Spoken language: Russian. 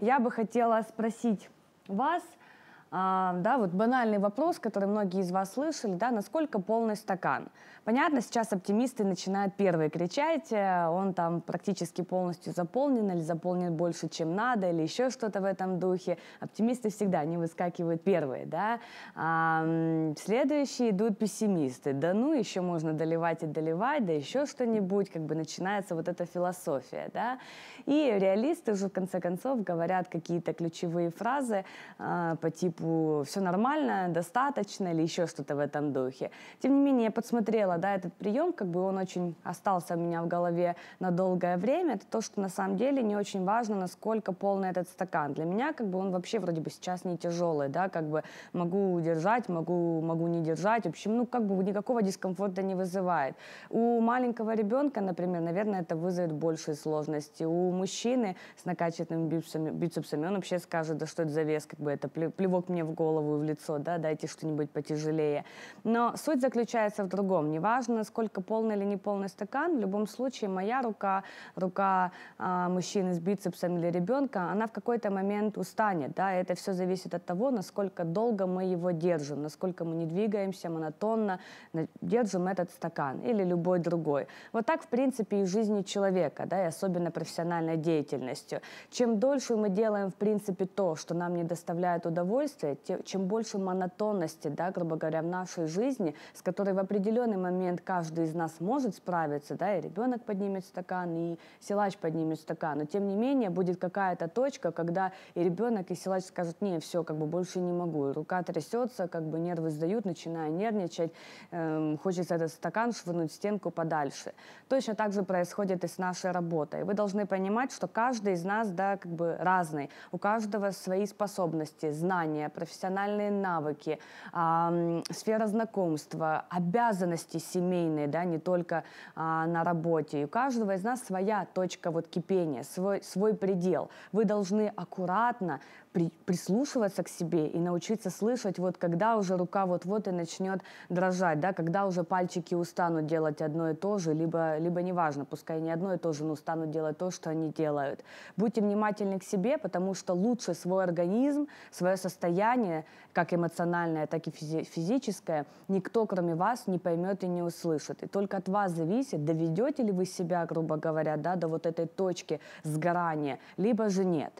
Я бы хотела спросить вас – а, да, вот банальный вопрос, который многие из вас слышали, да, насколько полный стакан. Понятно, сейчас оптимисты начинают первые кричать, э, он там практически полностью заполнен или заполнен больше, чем надо, или еще что-то в этом духе. Оптимисты всегда, они выскакивают первые, да. А, следующие идут пессимисты. Да ну, еще можно доливать и доливать, да еще что-нибудь, как бы начинается вот эта философия, да. И реалисты уже в конце концов говорят какие-то ключевые фразы а, по типу типа, все нормально, достаточно или еще что-то в этом духе. Тем не менее, я подсмотрела, да, этот прием, как бы он очень остался у меня в голове на долгое время. Это то, что на самом деле не очень важно, насколько полный этот стакан. Для меня, как бы, он вообще вроде бы сейчас не тяжелый, да, как бы могу держать, могу, могу не держать. В общем, ну, как бы никакого дискомфорта не вызывает. У маленького ребенка, например, наверное, это вызовет большие сложности. У мужчины с накачанными бицепсами, бицепсами он вообще скажет, да что это за вес, как бы это плевок вот мне в голову и в лицо, да, дайте что-нибудь потяжелее. Но суть заключается в другом. Неважно, сколько полный или неполный стакан, в любом случае моя рука, рука э, мужчины с бицепсом или ребенка, она в какой-то момент устанет, да, это все зависит от того, насколько долго мы его держим, насколько мы не двигаемся монотонно, держим этот стакан или любой другой. Вот так, в принципе, и в жизни человека, да, и особенно профессиональной деятельностью. Чем дольше мы делаем, в принципе, то, что нам не доставляет удовольствия, удовольствие, те, чем больше монотонности, да, грубо говоря, в нашей жизни, с которой в определенный момент каждый из нас может справиться, да, и ребенок поднимет стакан, и силач поднимет стакан, но тем не менее будет какая-то точка, когда и ребенок, и силач скажут, не, все, как бы больше не могу, и рука трясется, как бы нервы сдают, начинаю нервничать, эм, хочется этот стакан швырнуть в стенку подальше. Точно так же происходит и с нашей работой. Вы должны понимать, что каждый из нас, да, как бы разный, у каждого свои способности, знания, знания, профессиональные навыки, э, сфера знакомства, обязанности семейные, да, не только э, на работе. И у каждого из нас своя точка вот кипения, свой, свой предел. Вы должны аккуратно при, прислушиваться к себе и научиться слышать, вот когда уже рука вот-вот и начнет дрожать, да, когда уже пальчики устанут делать одно и то же, либо, либо неважно, пускай не одно и то же, но устанут делать то, что они делают. Будьте внимательны к себе, потому что лучше свой организм, свое состояние состояние, как эмоциональное, так и физическое, никто, кроме вас, не поймет и не услышит. И только от вас зависит, доведете ли вы себя, грубо говоря, да, до вот этой точки сгорания, либо же нет.